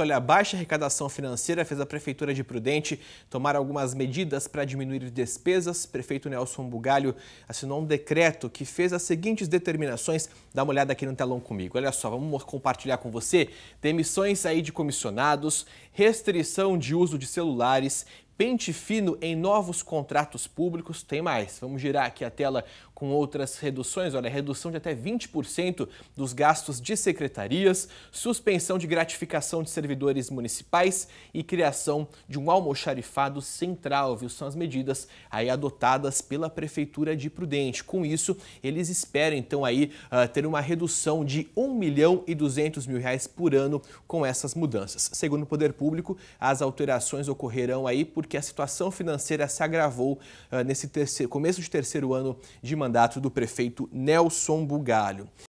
Olha, a baixa arrecadação financeira fez a Prefeitura de Prudente tomar algumas medidas para diminuir despesas. Prefeito Nelson Bugalho assinou um decreto que fez as seguintes determinações. Dá uma olhada aqui no telão comigo. Olha só, vamos compartilhar com você. Demissões aí de comissionados, restrição de uso de celulares, pente fino em novos contratos públicos, tem mais. Vamos girar aqui a tela com outras reduções. Olha, redução de até 20% dos gastos de secretarias, suspensão de gratificação de servidores municipais e criação de um almoxarifado central, viu? São as medidas aí adotadas pela Prefeitura de Prudente. Com isso, eles esperam então aí uh, ter uma redução de 1 milhão e 200 mil reais por ano com essas mudanças. Segundo o Poder Público, as alterações ocorrerão aí por porque a situação financeira se agravou ah, nesse terceiro, começo de terceiro ano de mandato do prefeito Nelson Bugalho.